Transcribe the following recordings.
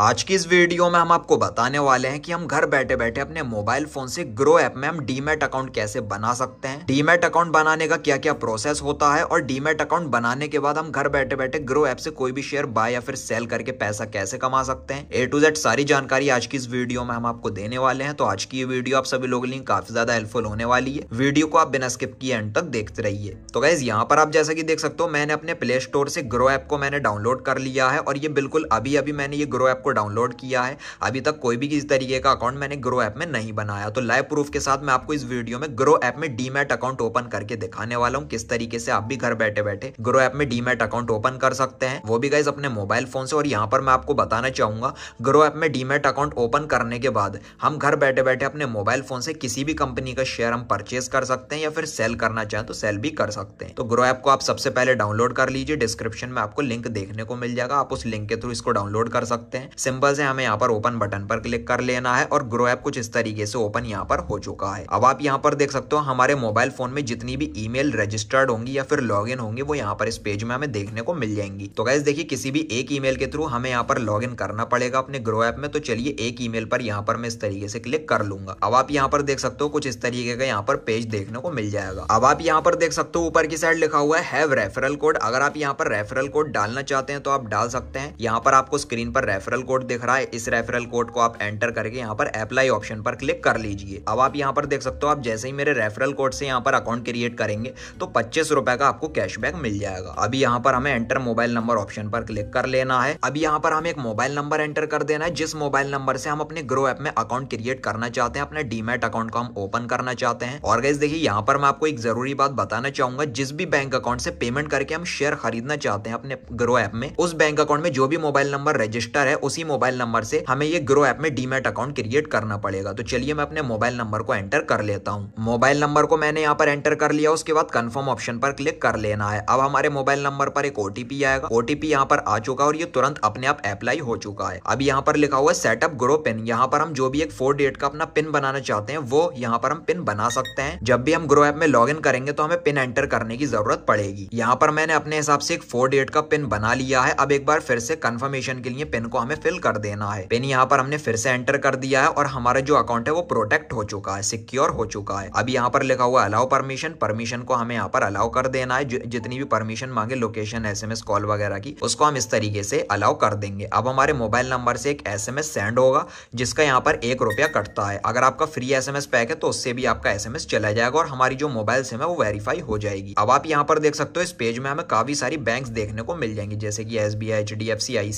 आज की इस वीडियो में हम आपको बताने वाले हैं कि हम घर बैठे बैठे अपने मोबाइल फोन से ग्रो ऐप में हम डीमेट अकाउंट कैसे बना सकते हैं डीमेट अकाउंट बनाने का क्या क्या प्रोसेस होता है और डीमेट अकाउंट बनाने के बाद हम घर बैठे बैठे ग्रो ऐप से कोई भी शेयर बाय या फिर सेल करके पैसा कैसे कमा सकते हैं ए टू जेड सारी जानकारी आज की इस वीडियो में हम आपको देने वाले हैं तो आज की ये वीडियो आप सभी लोगों के लिए काफी ज्यादा हेल्पफुल होने वाली है वीडियो को आप बिना स्किप किए एंड तक देखते रहिए तो गाइज यहाँ पर आप जैसा की देख सकते हो मैंने अपने प्ले स्टोर से ग्रो ऐप को मैंने डाउनलोड कर लिया है और ये बिल्कुल अभी अभी मैंने ये ग्रो ऐप को डाउनलोड किया है अभी तक कोई भी किसी तरीके का अकाउंट मैंने ग्रो ऐप में नहीं बनाया तो लाइव प्रूफ के साथ मैं आपको इस वीडियो में ग्रो ऐप में डीमेट अकाउंट ओपन करके दिखाने वाला हूँ किस तरीके से आप भी घर बैठे बैठे ग्रो ऐप में डीमेट अकाउंट ओपन कर सकते हैं वो भी गाइज अपने मोबाइल फोन से और यहाँ पर मैं आपको बताना चाहूंगा ग्रो ऐप में डीमेट अकाउंट ओपन करने के बाद हम घर बैठे बैठे अपने मोबाइल फोन से किसी भी कंपनी का शेयर हम परचेज कर सकते हैं या फिर सेल करना चाहें तो सेल भी कर सकते हैं तो ग्रो ऐप को आप सबसे पहले डाउनलोड कर लीजिए डिस्क्रिप्शन में आपको लिंक देखने को मिल जाएगा आप उस लिंक के थ्रू इसको डाउनलोड कर सकते हैं सिंपल से हमें यहाँ पर ओपन बटन पर क्लिक कर लेना है और ग्रो ऐप कुछ इस तरीके से ओपन यहाँ पर हो चुका है अब आप यहाँ पर देख सकते हो हमारे मोबाइल फोन में जितनी भी ईमेल रजिस्टर्ड होंगी या फिर लॉग इन होंगी वो यहाँ पर इस पेज में हमें देखने को मिल जाएंगी तो गैस देखिए किसी भी एक ईमेल के थ्रू हमें यहाँ पर लॉग इन करना पड़ेगा अपने ग्रो ऐप में तो चलिए एक ईमेल पर यहाँ पर मैं इस तरीके से क्लिक कर लूंगा अब आप यहाँ पर देख सकते हो कुछ इस तरीके का यहाँ पर पेज देखने को मिल जाएगा अब आप यहाँ पर देख सकते हो ऊपर की साइड लिखा हुआ है हैव रेफरल कोड अगर आप यहाँ पर रेफरल कोड डालना चाहते हैं तो आप डाल सकते हैं यहाँ पर आपको स्क्रीन पर रेफरल रेफरल कोड दिख रहा है इस रेफरल कोड को आप एंटर करके यहाँ पर अप्लाई ऑप्शन पर क्लिक कर लीजिए अब आप यहाँ पर देख सकते हो आप जैसे ही मेरे रेफरल कोड से यहाँ पर अकाउंट क्रिएट करेंगे तो पच्चीस रुपए का आपको कैशबैक मिल जाएगा अभी यहाँ पर हमें एंटर मोबाइल नंबर ऑप्शन पर क्लिक कर लेना है अभी यहाँ पर हमें एक मोबाइल नंबर एंटर कर देना है जिस मोबाइल नंबर से हम अपने ग्रो ऐप में अकाउंट क्रिएट करना चाहते हैं अपने डीमेट अकाउंट को हम ओपन करना चाहते हैं और गैस देखिए यहाँ पर मैं आपको एक जरूरी बात बताना चाहूंगा जिस भी बैंक अकाउंट से पेमेंट करके हम शेयर खरीदना चाहते हैं अपने ग्रो ऐप में उस बैंक अकाउंट में जो भी मोबाइल नंबर रजिस्टर है उस उसी मोबाइल नंबर से हमें ये ग्रो ऐप में डीमेट अकाउंट क्रिएट करना पड़ेगा तो चलिए मैं अपने मोबाइल नंबर को एंटर कर लेता हूँ मोबाइल नंबर को मैंने यहाँ पर एंटर कर लिया उसके बाद कन्फर्म ऑप्शन पर क्लिक कर लेना है अब हमारे मोबाइल नंबर पर एक ओटीपी आएगा ओटीपी यहाँ पर आ चुका और ये तुरंत अपने आप अप्लाई हो चुका है अब यहाँ पर लिखा हुआ है सेटअप ग्रो पिन यहाँ पर हम जो भी एक फोर डेट का अपना पिन बनाना चाहते हैं वो यहाँ पर हम पिन बना सकते हैं जब भी हम ग्रो ऐप में लॉग करेंगे तो हमें पिन एंटर करने की जरूरत पड़ेगी यहाँ पर मैंने अपने हिसाब से एक फोर डेट का पिन बना लिया है अब एक बार फिर से कंफर्मेशन के लिए पिन को हमें फिल कर देना है पेन यहाँ पर हमने फिर से एंटर कर दिया है और हमारा जो अकाउंट है वो प्रोटेक्ट हो चुका है सिक्योर हो चुका है अब यहाँ पर लिखा हुआ अलाउ परमिशन परमिशन को हमें यहाँ पर अलाउ कर देना है जितनी भी परमिशन मांगे लोकेशन एस कॉल वगैरह की उसको हम इस तरीके से अलाउ कर देंगे अब हमारे मोबाइल नंबर से एक एस सेंड होगा जिसका यहाँ पर एक रुपया कटता है अगर आपका फ्री एस पैक है तो उससे भी आपका एस चला जाएगा और हमारी जो मोबाइल सिम है वो वेरीफाई हो जाएगी अब आप यहाँ पर देख सकते हो इस पेज में हमें काफी सारी बैंक देखने को मिल जाएंगी जैसे कि S B I H D F C I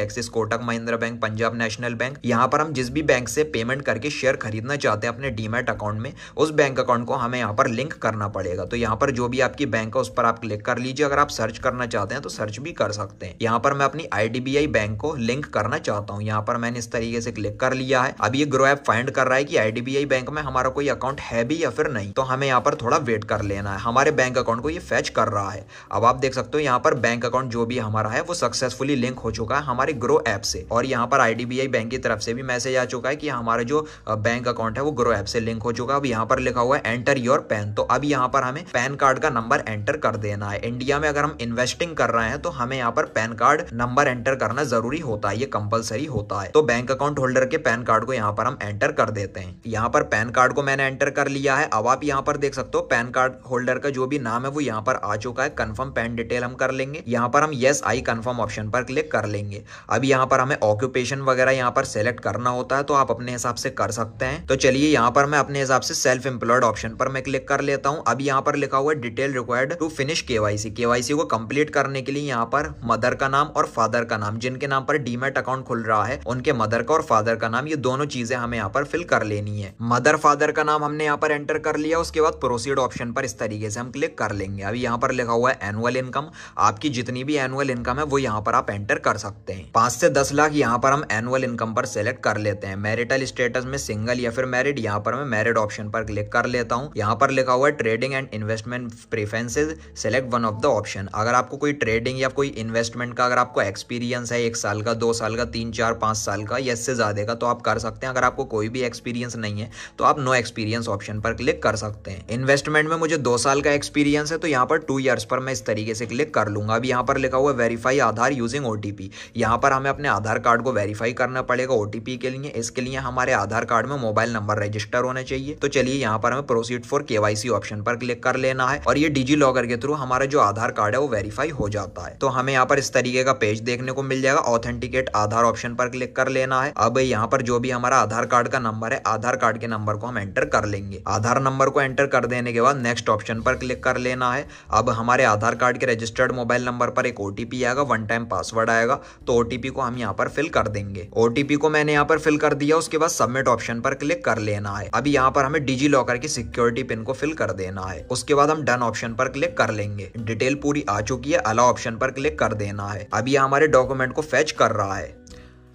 Axis Kotak Kotak Mahindra bank Punjab national bank यहाँ पर हम जिस भी बैंक से पेमेंट करके शेयर खरीदना चाहते हैं अपने डीमेट अकाउंट में उस बैंक अकाउंट को हमें यहाँ पर लिंक करना पड़ेगा तो यहाँ पर जो भी आपकी बैंक है उस पर आप क्लिक कर लीजिए अगर आप सर्च करना चाहते हैं तो सर्च भी कर सकते हैं यहाँ पर मैं अपनी आई बैंक को लिंक करना चाहता हूँ यहाँ पर मैंने इस तरीके से क्लिक कर लिया है अब ये ग्रो ऐप फाइंड कर रहा है कि आई बैंक में हमारा कोई अकाउंट है भी या फिर नहीं तो हमें यहाँ पर थोड़ा वेट कर लेना है हमारे बैंक अकाउंट को ये फैच कर रहा है अब आप देख सकते हो यहाँ पर बैंक अकाउंट जो भी हमारा है वो सक्सेसफुली लिंक हो चुका है हमारे ग्रो ऐप से और यहाँ पर आई बैंक की तरफ से भी मैसेज आ चुका है कि हमारा जो बैंक अकाउंट है वो ग्रो ऐप से लिंक हो चुका है अब यहाँ पर लिखा हुआ है एंटर योर पैन तो अब यहाँ पर हमें पैन कार्ड का नंबर एंटर कर देना है इंडिया में अगर हम इन्वेस्टिंग कर रहे हैं तो हमें यहाँ पर पैन कार्ड नंबर एंटर करना जरूरी होता है ये कंपलसरी होता है तो बैंक अकाउंट होल्डर के पैन कार्ड को यहाँ पर हम एंटर कर देते हैं यहाँ पर पैन कार्ड को मैंने एंटर कर लिया है अब आप यहाँ पर देख सकते हो पैन कार्ड होल्डर का जो भी नाम है वो यहाँ पर आ चुका है कन्फर्म पैन डिटेल हम कर लेंगे यहाँ पर हम येस आई कन्फर्म ऑप्शन पर क्लिक कर लेंगे अब यहाँ पर हमें ऑक्यूपेशन वगैरह यहाँ पर सेलेक्ट करना होता है तो आप अपने हिसाब से कर सकते हैं तो चलिए यहाँ पर मैं अपने हिसाब से सेल्फ एम्प्लॉयड ऑप्शन पर मैं क्लिक कर लेता हूँ अब यहाँ पर लिखा हुआ है detail required to finish KYC KYC को कंप्लीट करने के लिए यहाँ पर मदर का नाम और फादर का नाम जिनके नाम पर डीमेट अकाउंट खुल रहा है उनके मदर का और फादर का नाम ये दोनों चीजें हमें यहाँ पर फिल कर लेनी है मदर फादर का नाम हमने यहाँ पर एंटर कर लिया उसके बाद प्रोसीड ऑप्शन पर इस तरीके से हम क्लिक कर लेंगे अभी यहाँ पर लिखा हुआ है एनुअल इनकम आपकी जितनी भी एनुअल इनकम है वो यहाँ पर आप एंटर कर सकते हैं पांच से दस दस लाख यहाँ पर हम एनुअल इनकम पर सेलेक्ट कर लेते हैं मैरिटल स्टेटस में सिंगल या फिर मैरिड यहाँ पर मैं मैरिड ऑप्शन पर क्लिक कर लेता हूँ यहाँ पर लिखा हुआ है trading and investment preferences select one of the option अगर आपको कोई ट्रेडिंग या कोई इन्वेस्टमेंट का अगर आपको एक्सपीरियंस है एक साल का दो साल का तीन चार पाँच साल का या इससे ज़्यादा का तो आप कर सकते हैं अगर आपको कोई भी एक्सपीरियंस नहीं है तो आप नो एक्सपीरियंस ऑप्शन पर क्लिक कर सकते हैं इन्वेस्टमेंट में मुझे दो साल का एक्सपीरियंस है तो यहाँ पर टू ईयर्स पर मैं इस तरीके से क्लिक कर लूंगा अभी यहाँ पर लिखा हुआ है वेरीफाई आधार यूजिंग ओटीपी यहाँ पर हमें अपने हमें आधार कार्ड को वेरीफाई करना पड़ेगा ओटीपी के लिए इसके लिए हमारे आधार कार्ड में मोबाइल नंबर रजिस्टर होना चाहिए तो चलिए यहाँ पर हमें प्रोसीड फॉर केवाईसी ऑप्शन पर क्लिक कर लेना है और ये डिजी लॉकर के थ्रू हमारा जो आधार कार्ड है वो वेरीफाई हो जाता है तो हमें यहाँ पर इस तरीके का पेज देखने को मिल जाएगा ऑथेंटिकेट आधार ऑप्शन पर क्लिक कर लेना है अब यहाँ पर जो भी हमारा आधार कार्ड का नंबर है आधार कार्ड के नंबर को हम एंटर कर लेंगे आधार नंबर को एंटर कर देने के बाद नेक्स्ट ऑप्शन पर क्लिक कर लेना है अब हमारे आधार कार्ड के रजिस्टर्ड मोबाइल नंबर पर एक ओटीपी आएगा वन टाइम पासवर्ड आएगा तो ओटीपी को हम यहाँ पर फिल कर देंगे ओटीपी को मैंने यहाँ पर फिल कर दिया उसके बाद सबमिट ऑप्शन पर क्लिक कर लेना है अभी यहाँ पर हमें डिजी लॉकर की सिक्योरिटी पिन को फिल कर देना है उसके बाद हम डन ऑप्शन पर क्लिक कर लेंगे डिटेल पूरी आ चुकी है अला ऑप्शन पर क्लिक कर देना है अभी हमारे डॉक्यूमेंट को फेच कर रहा है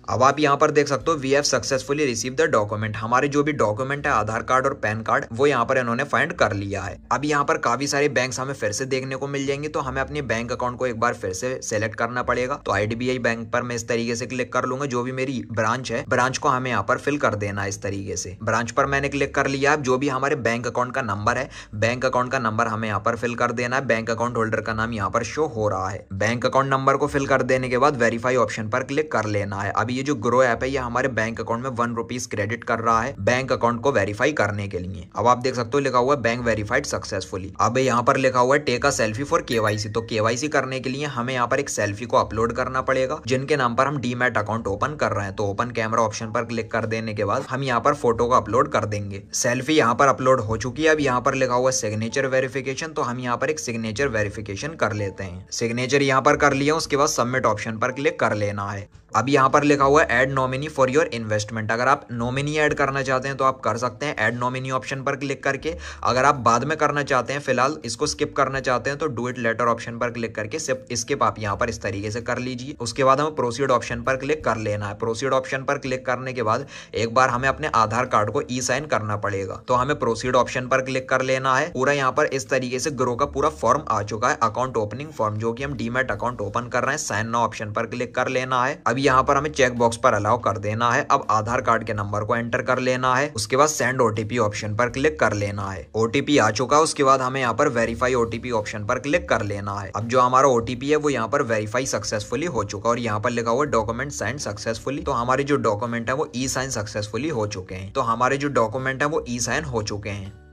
अब आप यहाँ पर देख सकते हो we have successfully receive the document हमारे जो भी डॉक्यूमेंट है आधार कार्ड और पैन कार्ड वो यहाँ पर इन्होंने फाइंड कर लिया है अब यहाँ पर काफी सारे बैंक हमें फिर से देखने को मिल जाएंगे तो हमें अपने बैंक अकाउंट को एक बार फिर से सेलेक्ट करना पड़ेगा तो आईडीबीआई बैंक पर मैं इस तरीके से क्लिक कर लूंगा जो भी मेरी ब्रांच है ब्रांच को हमें यहाँ पर फिल कर देना है इस तरीके से ब्रांच पर मैंने क्लिक कर लिया अब जो भी हमारे बैंक अकाउंट का नंबर है बैंक अकाउंट का नंबर हमें यहाँ पर फिल कर देना है बैंक अकाउंट होल्डर का नाम यहाँ पर शो हो रहा है बैंक अकाउंट नंबर को फिल कर देने के बाद वेरीफाई ऑप्शन पर क्लिक कर लेना है अभी ये जो ग्रो ऐप है ये हमारे बैंक अकाउंट में वन रुपीज क्रेडिट कर रहा है बैंक अकाउंट को वेरीफाई करने के लिए अब आप देख सकते हो लिखा हुआ बैंक वेरीफाइड सक्सेसफुली अब यहाँ पर लिखा हुआ है take a selfie for KYC तो केवाईसी करने के लिए हमें यहाँ पर एक सेल्फी को अपलोड करना पड़ेगा जिनके नाम पर हम डीमेट अकाउंट ओपन कर रहे हैं तो ओपन कैमरा ऑप्शन पर क्लिक कर देने के बाद हम यहाँ पर फोटो को अपलोड कर देंगे सेल्फी यहाँ पर अपलोड हो चुकी है अब यहाँ पर लिखा हुआ सिग्नेचर वेरिफिकेशन तो हम यहाँ पर एक सिग्नेचर वेरिफिकेशन कर लेते हैं सिग्नेचर यहाँ पर कर लिया उसके बाद सबमिट ऑप्शन पर क्लिक कर लेना है अब यहाँ पर लिखा हुआ है add nominee for your investment अगर आप नॉमिनी ऐड करना चाहते हैं तो आप कर सकते हैं एड नॉमिनी ऑप्शन पर क्लिक करके अगर आप बाद में करना चाहते हैं फिलहाल इसको स्किप करना चाहते हैं तो डू इट लेटर ऑप्शन पर क्लिक करके सिर्फ स्किप आप यहाँ पर इस तरीके से कर लीजिए उसके बाद हमें प्रोसीड ऑप्शन पर क्लिक कर लेना है प्रोसीड ऑप्शन पर क्लिक करने के बाद एक बार हमें अपने आधार कार्ड को ई साइन करना पड़ेगा तो हमें प्रोसीड ऑप्शन पर क्लिक कर लेना है पूरा यहाँ पर इस तरीके से ग्रो का पूरा फॉर्म आ चुका है अकाउंट ओपनिंग फॉर्म जो कि हम डीमेट अकाउंट ओपन कर रहे हैं साइन ना ऑप्शन पर क्लिक कर लेना है अभी यहाँ पर हमें चेक बॉक्स पर अलाउ कर देना है अब आधार कार्ड के नंबर को एंटर कर लेना है उसके बाद सेंड ओटीपी ऑप्शन पर क्लिक कर लेना है ओटीपी आ चुका है उसके बाद हमें यहाँ पर वेरीफाई ओटीपी ऑप्शन पर क्लिक कर लेना है अब जो हमारा ओटीपी है वो यहाँ पर वेरीफाई सक्सेसफुली हो चुका और यहाँ पर लिखा हुआ डॉक्यूमेंट सेंड सक्सेसफुली तो हमारे जो डॉक्यूमेंट है वो ई साइन सक्सेसफुली हो चुके हैं तो हमारे जो डॉक्यूमेंट है वो ई साइन हो चुके हैं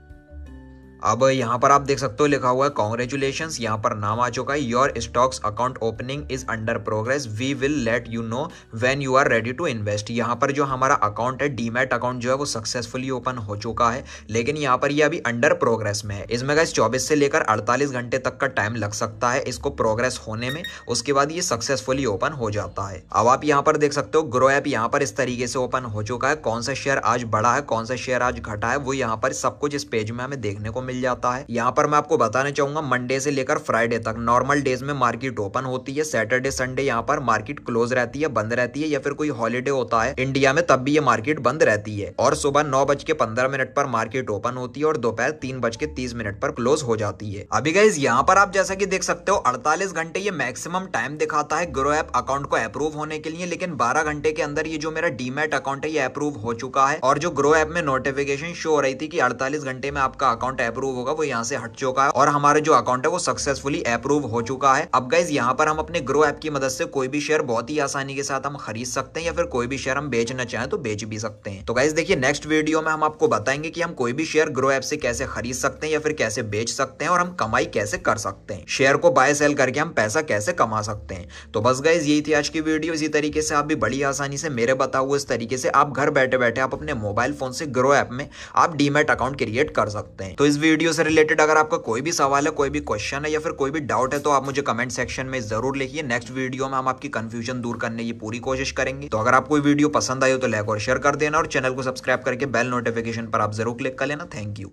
अब यहाँ पर आप देख सकते हो लिखा हुआ है कॉन्ग्रेचुलेशन यहाँ पर नाम आ चुका है your stocks account opening is under progress we will let you know when you are ready to invest यहाँ पर जो हमारा अकाउंट है डीमेट अकाउंट जो है वो सक्सेसफुली ओपन हो चुका है लेकिन यहाँ पर ये यह अभी अंडर प्रोग्रेस में है इसमें गैस चौबीस से लेकर अड़तालीस घंटे तक का टाइम लग सकता है इसको प्रोग्रेस होने में उसके बाद ये सक्सेसफुली ओपन हो जाता है अब आप यहाँ पर देख सकते हो ग्रो ऐप यहाँ पर इस तरीके से ओपन हो चुका है कौन सा शेयर आज बढ़ा है कौन सा शेयर आज घटा है वो यहाँ पर सब कुछ इस पेज में हमें देखने को मिल मिल जाता है यहाँ पर मैं आपको बताना चाहूंगा मंडे से लेकर फ्राइडे तक नॉर्मल डेज में मार्केट ओपन होती है सैटरडे संडे यहाँ पर मार्केट क्लोज रहती है बंद रहती है या फिर कोई हॉलीडे होता है इंडिया में तब भी ये मार्केट बंद रहती है और सुबह नौ बज के पंद्रह मिनट पर मार्केट ओपन होती है और दोपहर तीन बज के तीस मिनट पर क्लोज हो जाती है अभी गाइज यहाँ पर आप जैसा कि देख सकते हो 48 घंटे ये मैक्सिमम टाइम दिखाता है ग्रो ऐप अकाउंट को अप्रूव होने के लिए लेकिन 12 घंटे के अंदर ये जो मेरा डीमेट अकाउंट है ये अप्रूव हो चुका है और जो ग्रो ऐप में नोटिफिकेशन शो हो रही थी कि अड़तालीस घंटे में आपका अकाउंट अप्रूव होगा वो यहाँ से हट चुका है और हमारे जो अकाउंट है वो सक्सेसफुली अप्रूव हो चुका है अब गाइज यहाँ पर हम अपने ग्रो ऐप की मदद से कोई भी शेयर बहुत ही आसानी के साथ हम खरीद सकते हैं या फिर कोई भी शेयर हम बेचना चाहें तो बेच भी सकते हैं तो गाइज देखिए नेक्स्ट वीडियो में हम आपको बताएंगे कि हम कोई भी शेयर ग्रो ऐप से कैसे खरीद सकते हैं या फिर कैसे बेच सकते हैं और हम कमाई कैसे कर सकते हैं शेयर को बाय सेल करके हम पैसा कैसे कमा सकते हैं तो बस गाइज यही थी आज की वीडियो इसी तरीके से आप भी बड़ी आसानी से मेरे बताओ इस तरीके से आप घर बैठे बैठे आप अपने मोबाइल फोन से ग्रो ऐप में आप डीमेट अकाउंट क्रिएट कर सकते हैं तो इस वीडियो से रिलेटेड अगर आपका कोई भी सवाल है कोई भी क्वेश्चन है या फिर कोई भी डाउट है तो आप मुझे कमेंट सेक्शन में जरूर लिखिए नेक्स्ट वीडियो में हम आपकी कंफ्यूजन दूर करने की पूरी कोशिश करेंगे तो अगर आपको वीडियो पसंद आई हो तो लाइक और शेयर कर देना और चैनल को सब्सक्राइब करके बेल नोटिफिकेशन पर आप जरूर क्लिक कर लेना थैंक यू